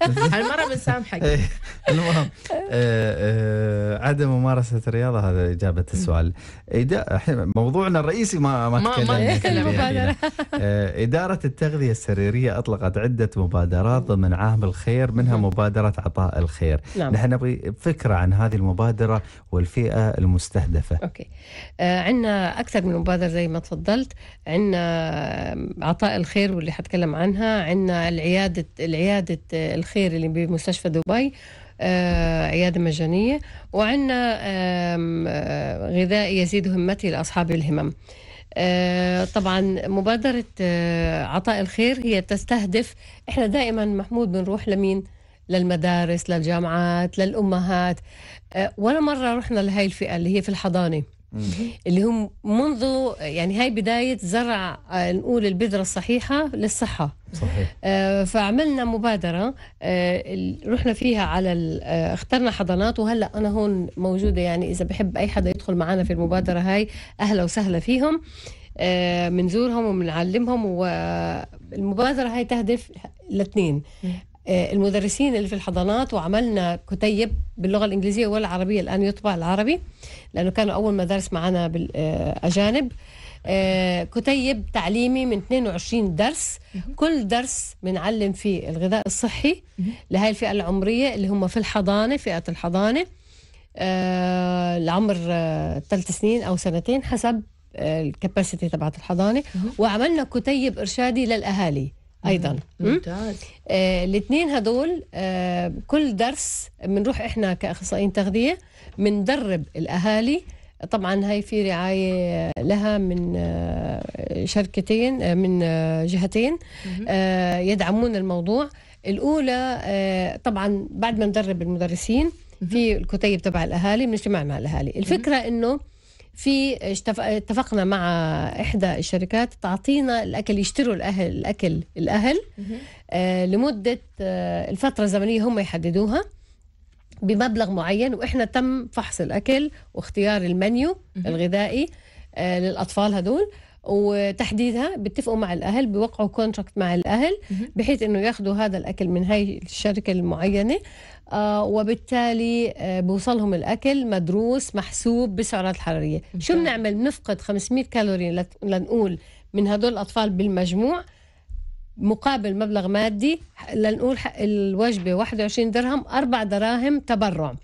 *laughs* هالمرة بنسامحك إيه. المهم آه، آه، عدم ممارسة الرياضة هذا إجابة السؤال موضوعنا الرئيسي ما ما تكلمنا يعني. آه، إدارة التغذية السريرية أطلقت عدة مبادرات ضمن عام الخير منها مبادرة عطاء الخير نعم. نحن نبغي فكرة عن هذه المبادرة والفئة المستهدفة أوكي آه عندنا أكثر من مبادرة زي ما تفضلت عندنا عطاء الخير واللي حتكلم عنها عندنا العيادة العيادة الخير اللي بمستشفى دبي آه، عياده مجانيه وعندنا آه، غذاء يزيد همتي لاصحاب الهمم آه، طبعا مبادرة عطاء الخير هي تستهدف احنا دائما محمود بنروح لمين للمدارس للجامعات للأمهات ولا مرة رحنا لهي الفئة اللي هي في الحضانة اللي هم منذ يعني هاي بداية زرع آه، نقول البذرة الصحيحة للصحة صحيح. آه فعملنا مبادرة آه رحنا فيها على آه اخترنا حضانات وهلا أنا هون موجودة يعني إذا بحب أي حدا يدخل معنا في المبادرة هاي أهلا وسهلا فيهم بنزورهم آه، وبنعلمهم والمبادرة هاي تهدف الاثنين آه، المدرسين اللي في الحضانات وعملنا كتيب باللغة الإنجليزية والعربية الآن يطبع العربي لانه كانوا اول مدارس معنا بالاجانب آه، آه، كتيب تعليمي من 22 درس كل درس بنعلم فيه الغذاء الصحي لهي الفئه العمريه اللي هم في الحضانه فئه الحضانه آه، العمر ثلاث سنين او سنتين حسب الكباسيتي تبعت الحضانه وعملنا كتيب ارشادي للاهالي ايضا ممتاز الاثنين آه هدول آه كل درس بنروح احنا كاخصائيين تغذيه بندرب الاهالي طبعا هاي في رعاية لها من آه، شركتين آه، من آه، جهتين يدعمون الموضوع الأولى طبعا بعد ما ندرب المدرسين في الكتيب تبع الأهالي بنجتمع مع الأهالي الفكرة أنه في اتفقنا مع احدى الشركات تعطينا الاكل يشتروا الاهل الاكل الاهل آه لمده آه الفتره الزمنيه هم يحددوها بمبلغ معين واحنا تم فحص الاكل واختيار المنيو الغذائي آه للاطفال هذول وتحديدها بيتفقوا مع الاهل بيوقعوا كونتراكت مع الاهل بحيث انه ياخذوا هذا الاكل من هاي الشركه المعينه آه، وبالتالي آه، بوصلهم الاكل مدروس محسوب بسعرات الحراريه شو بنعمل بنفقد 500 كالوري لنقول من هدول الاطفال بالمجموع مقابل مبلغ مادي لنقول الوجبه 21 درهم اربع دراهم تبرع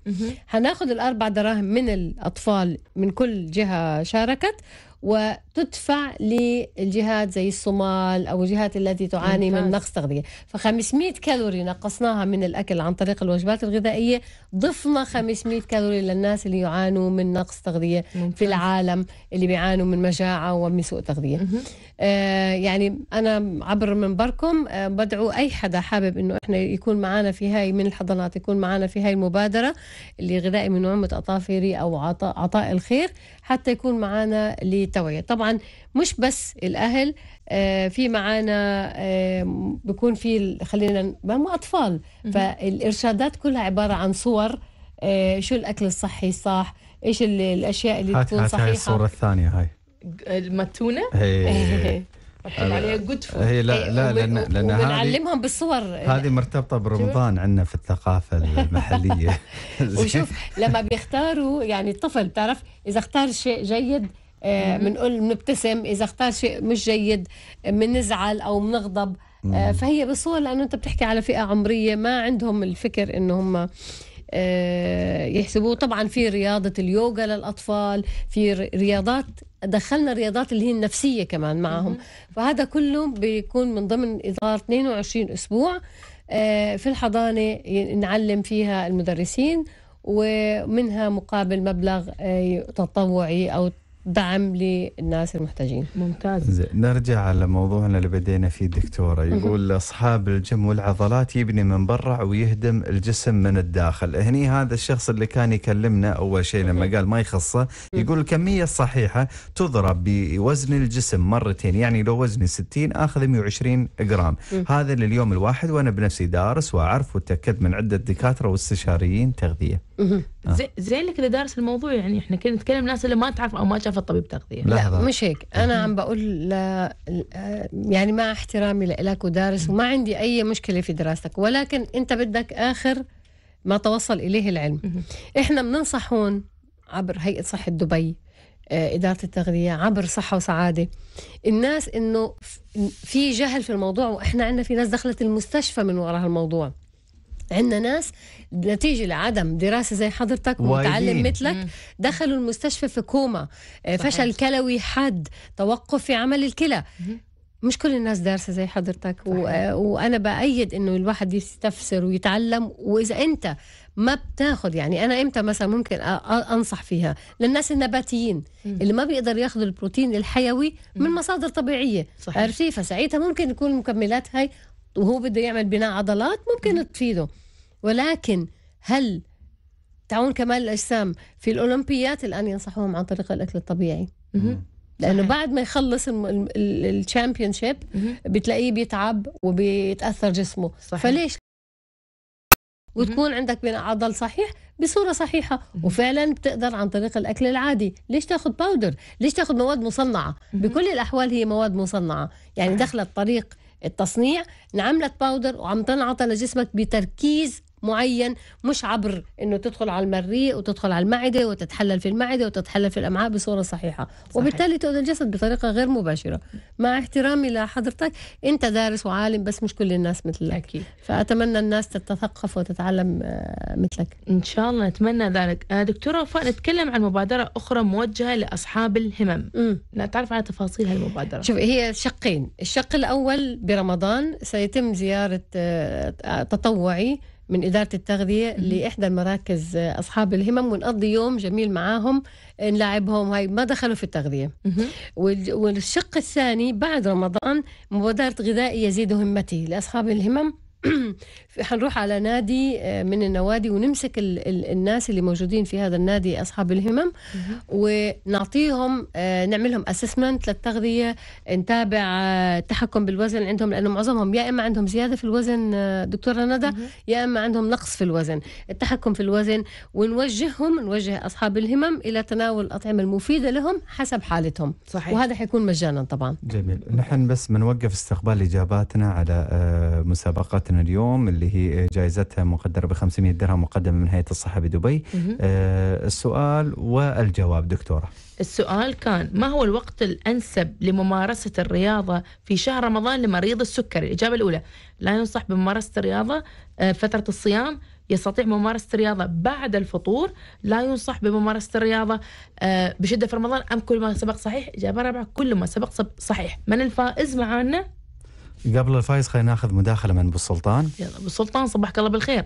هناخذ الاربع دراهم من الاطفال من كل جهه شاركت وتدفع للجهات زي الصومال او الجهات التي تعاني ممتاز. من نقص تغذيه ف 500 كالوري نقصناها من الاكل عن طريق الوجبات الغذائيه ضفنا 500 كالوري للناس اللي يعانوا من نقص تغذيه ممتاز. في العالم اللي بيعانوا من مجاعه ومن سوء تغذيه آه يعني انا عبر منبركم آه بدعو اي حدا حابب انه احنا يكون معنا في هاي من الحضانات يكون معنا في هاي المبادره اللي غذائي من نعمه اطافري او عطاء, عطاء الخير حتى يكون معانا لتوعية طبعا مش بس الأهل آه، في معانا آه، بيكون في خلينا ما أطفال فالإرشادات كلها عبارة عن صور آه، شو الأكل الصحي الصح إيش الأشياء اللي تكون صحيحة هاي الصورة الثانية هاي المتونة؟ إيه. *laughs* هي لا إيه، لا لان لان نعلمهم بالصور هذه مرتبطه برمضان عندنا في الثقافه المحليه *laughs* *laughs* وشوف لما بيختاروا يعني الطفل بتعرف اذا اختار شيء جيد بنقول آه، بنبتسم اذا اختار شيء مش جيد بنزعل او بنغضب آه، فهي بالصور لانه انت بتحكي على فئه عمريه ما عندهم الفكر انه هم آه، يحسبوه طبعا في رياضة اليوغا للأطفال في رياضات دخلنا الرياضات اللي هي النفسية كمان معهم فهذا كله بيكون من ضمن إطار 22 أسبوع آه، في الحضانة نعلم فيها المدرسين ومنها مقابل مبلغ آه، تطوعي أو دعم للناس المحتاجين ممتاز نرجع على موضوعنا اللي بدينا فيه دكتورة يقول أصحاب الجم والعضلات يبني من برا ويهدم الجسم من الداخل هني هذا الشخص اللي كان يكلمنا أول شيء لما قال ما يخصه يقول الكمية الصحيحة تضرب بوزن الجسم مرتين يعني لو وزني 60 أخذ 120 جرام هذا لليوم الواحد وأنا بنفسي دارس وأعرف وتأكد من عدة دكاترة واستشاريين تغذية آه. زي زين لك دارس الموضوع يعني احنا كنا نتكلم ناس اللي ما تعرف او ما شافت طبيب تغذيه لا مش هيك انا عم بقول ل... يعني مع احترامي لك ودارس وما عندي اي مشكله في دراستك ولكن انت بدك اخر ما توصل اليه العلم احنا بننصح هون عبر هيئه صحه دبي آه، إدارة التغذية عبر صحة وسعادة الناس إنه في جهل في الموضوع وإحنا عندنا في ناس دخلت المستشفى من وراء هالموضوع عندنا ناس نتيجه لعدم دراسه زي حضرتك ومتعلم مثلك دخلوا المستشفى في كوما آه، فشل كلوي حاد توقف في عمل الكلى مش كل الناس دارسه زي حضرتك و... آه، وانا بايد انه الواحد يستفسر ويتعلم واذا انت ما بتاخد يعني انا امتى مثلا ممكن انصح فيها للناس النباتيين اللي ما بيقدر ياخذوا البروتين الحيوي من مصادر طبيعيه عرفتي فساعتها ممكن يكون المكملات هاي وهو بده يعمل بناء عضلات ممكن تفيده ولكن هل تعاون كمال الاجسام في الاولمبيات الان ينصحوهم عن طريق الاكل الطبيعي لانه بعد ما يخلص الشامبيون شيب بتلاقيه بيتعب وبيتاثر جسمه صحيح. فليش وتكون عندك بناء عضل صحيح بصوره صحيحه وفعلا بتقدر عن طريق الاكل العادي ليش تاخذ باودر ليش تاخذ مواد مصنعه بكل الاحوال هي مواد مصنعه يعني دخلت طريق التصنيع انعملت باودر وعم تنعطى لجسمك بتركيز معين مش عبر انه تدخل على المريء وتدخل على المعده وتتحلل في المعده وتتحلل في الامعاء بصوره صحيحه صحيح. وبالتالي تؤذي الجسد بطريقه غير مباشره مع احترامي لحضرتك انت دارس وعالم بس مش كل الناس مثلك أكيد. فاتمنى الناس تتثقف وتتعلم آه، مثلك ان شاء الله نتمنى ذلك آه، دكتوره وفاء نتكلم عن مبادره اخرى موجهه لاصحاب الهمم لا تعرف على تفاصيل هالمبادره شوف هي شقين الشق الاول برمضان سيتم زياره آه، تطوعي من إدارة التغذية لإحدى المراكز آه، أصحاب الهمم ونقضي يوم جميل معاهم آه، نلاعبهم هاي ما دخلوا في التغذية والشق الثاني بعد رمضان مبادرة غذائي يزيد همتي لأصحاب الهمم حنروح *clears throat* على نادي آه، من النوادي ونمسك ال ال الناس اللي موجودين في هذا النادي اصحاب الهمم ونعطيهم آه، نعملهم اسسمنت للتغذيه نتابع التحكم آه، بالوزن عندهم لانه معظمهم يا اما عندهم زياده في الوزن دكتوره ندى يا اما عندهم نقص في الوزن التحكم في الوزن ونوجههم نوجه اصحاب الهمم الى تناول الاطعمه المفيده لهم حسب حالتهم صحيح وهذا حيكون مجانا طبعا جميل نحن بس بنوقف استقبال اجاباتنا على مسابقه حلقتنا اليوم اللي هي جائزتها مقدرة ب 500 درهم مقدمة من هيئة الصحة بدبي آه السؤال والجواب دكتورة السؤال كان ما هو الوقت الأنسب لممارسة الرياضة في شهر رمضان لمريض السكري الإجابة الأولى لا ينصح بممارسة الرياضة آه، فترة الصيام يستطيع ممارسة الرياضة بعد الفطور لا ينصح بممارسة الرياضة آه، بشدة في رمضان أم كل ما سبق صحيح إجابة رابعة كل ما سبق صحيح من الفائز معانا قبل الفايز خلينا ناخذ مداخله من ابو السلطان يلا ابو السلطان صبحك الله بالخير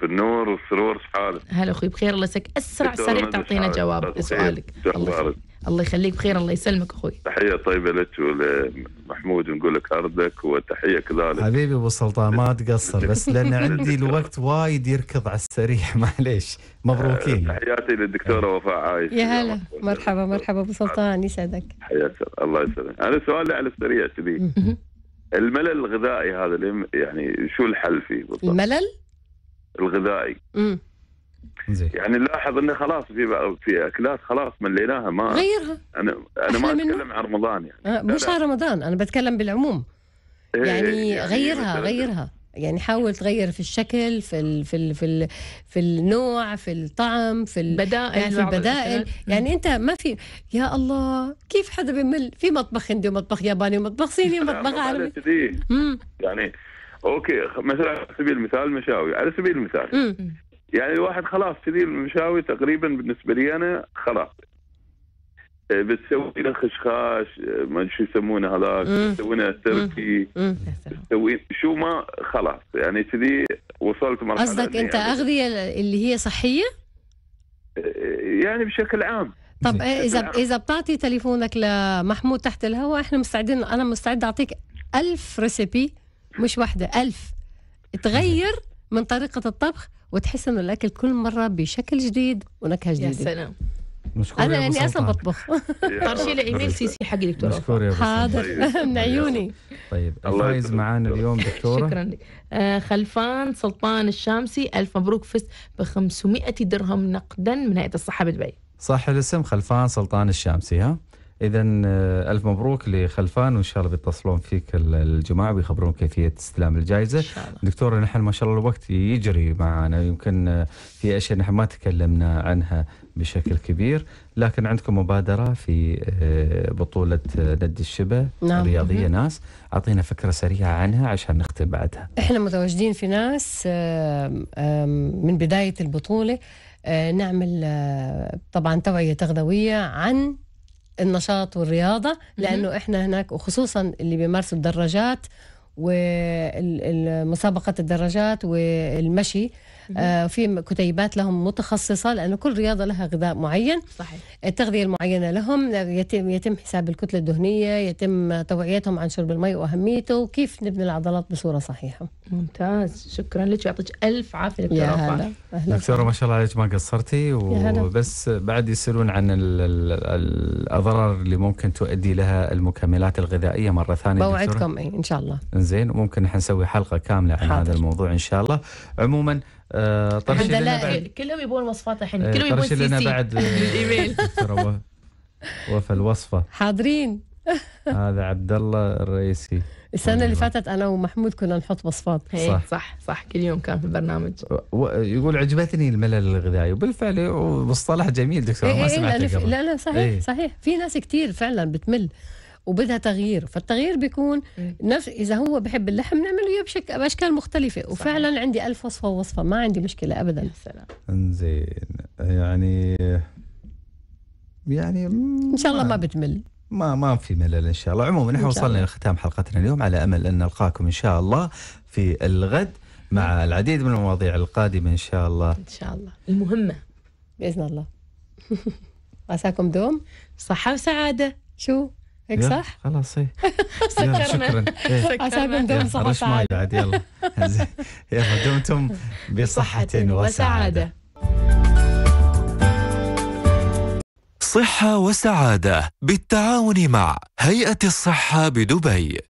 بالنور والسرور حالك هلا اخوي بخير الله يسك اسرع سريع تعطينا جواب سؤالك الله, الله يخليك بخير الله يسلمك اخوي تحيه طيبه لك ولمحمود نقول لك اردك وتحيه كذلك حبيبي ابو السلطان ما تقصر بس لان *laughs* عندي الوقت وايد يركض على السريع *laughs* معليش مبروكين *laughs* تحياتي للدكتوره وفاء عايش يا هلا مرحبا مرحبا ابو سلطان يسعدك حياك الله يسلمك انا سؤالي على السريع كذي الملل الغذائي هذا يعني شو الحل فيه بالضبط؟ الملل الغذائي امم يعني نلاحظ انه خلاص في في اكلات خلاص مليناها ما غيرها انا انا ما اتكلم عن رمضان يعني آه، مش عن رمضان انا بتكلم بالعموم إيه، يعني, يعني غيرها غيرها يعني حاول تغير في الشكل في الـ في الـ في, الـ في النوع في الطعم في البدائل يعني في البدائل يعني انت ما في يا الله كيف حدا بمل في مطبخ هندي ومطبخ ياباني ومطبخ صيني *laughs* ومطبخ عربي يعني اوكي مثلا على سبيل المثال مشاوي على سبيل المثال يعني الواحد خلاص كذي المشاوي تقريبا بالنسبه لي انا خلاص بتسوي لنا خشخاش ما شو يسمونه هذاك تسوينه تركي تسوي شو ما خلاص يعني كذي وصلت مرحله قصدك انت يعني اغذيه اللي هي صحيه؟ يعني بشكل عام طب اذا اذا بتعطي تليفونك لمحمود تحت الهواء احنا مستعدين انا مستعد اعطيك ألف ريسيبي مش واحده ألف تغير من طريقه الطبخ وتحس انه الاكل كل مره بشكل جديد ونكهه جديده يا سلام مشكور انا لاني يعني اصلا بطبخ طرشي لي ايميل سي سي حقي دكتوره مشكور يا حاضر *laughs* من طيب، عيوني طيب الفايز معانا اليوم دكتوره شكرا لك آه خلفان سلطان الشامسي الف مبروك فزت ب 500 درهم نقدا من هيئه الصحه بدبي صح الاسم خلفان سلطان الشامسي ها اذا آه، الف مبروك لخلفان وان شاء الله بيتصلون فيك الجماعه ويخبرون كيفيه استلام الجائزه دكتور نحن ما شاء الله الوقت يجري معنا يمكن آه، في اشياء نحن ما تكلمنا عنها بشكل كبير لكن عندكم مبادرة في آه، بطولة آه، ند الشبه نعم. رياضية مم. ناس أعطينا فكرة سريعة عنها عشان نختم بعدها إحنا متواجدين في ناس من بداية البطولة آه، نعمل طبعا توعية تغذوية عن النشاط والرياضة لأنه إحنا هناك وخصوصا اللي بيمارسوا الدراجات ومسابقة الدراجات والمشي آه، في كتيبات لهم متخصصة لأنه كل رياضة لها غذاء معين صحيح. التغذية المعينة لهم يتم, يتم حساب الكتلة الدهنية يتم توعيتهم عن شرب الماء وأهميته وكيف نبني العضلات بصورة صحيحة ممتاز شكرا لك يعطيك ألف عافية دكتورة دكتورة ما شاء الله عليك ما قصرتي وبس بعد يسألون عن الأضرار اللي ممكن تؤدي لها المكملات الغذائية مرة ثانية بوعدكم إن شاء الله زين وممكن نسوي حلقة كاملة عن حاضر. هذا الموضوع إن شاء الله عموما آه، طرشي لنا بعد كلهم يبون وصفات الحين إيه، كلهم يبون طرشي لنا بعد آه، *laughs* الايميل وفى الوصفه حاضرين هذا عبد الله الرئيسي السنه اللي فاتت انا ومحمود كنا نحط وصفات إيه، صح صح صح كل يوم كان في البرنامج و... يقول عجبتني الملل الغذائي وبالفعل مصطلح جميل دكتور إيه، ما سمعت لا لا صحيح صحيح في ناس كثير فعلا بتمل وبدها تغيير فالتغيير بيكون نفس اذا هو بحب اللحم نعمله اياه باشكال مختلفه صحيح. وفعلا عندي ألف وصفه ووصفه ما عندي مشكله ابدا سلام انزين يعني يعني ان شاء الله ما بتمل ما ما في ملل ان شاء الله عموما نحن وصلنا لختام حلقتنا اليوم على امل ان نلقاكم ان شاء الله في الغد مع العديد من المواضيع القادمه ان شاء الله ان شاء الله المهمه باذن الله *laughs* عساكم دوم صحه وسعاده شو هيك صح؟ خلاص *laughs* ايه شكرا *laughs* عساكم دم صحة وسعادة بعد يلا *laughs* يلا دمتم بصحة وسعادة صحة وسعادة بالتعاون مع هيئة الصحة بدبي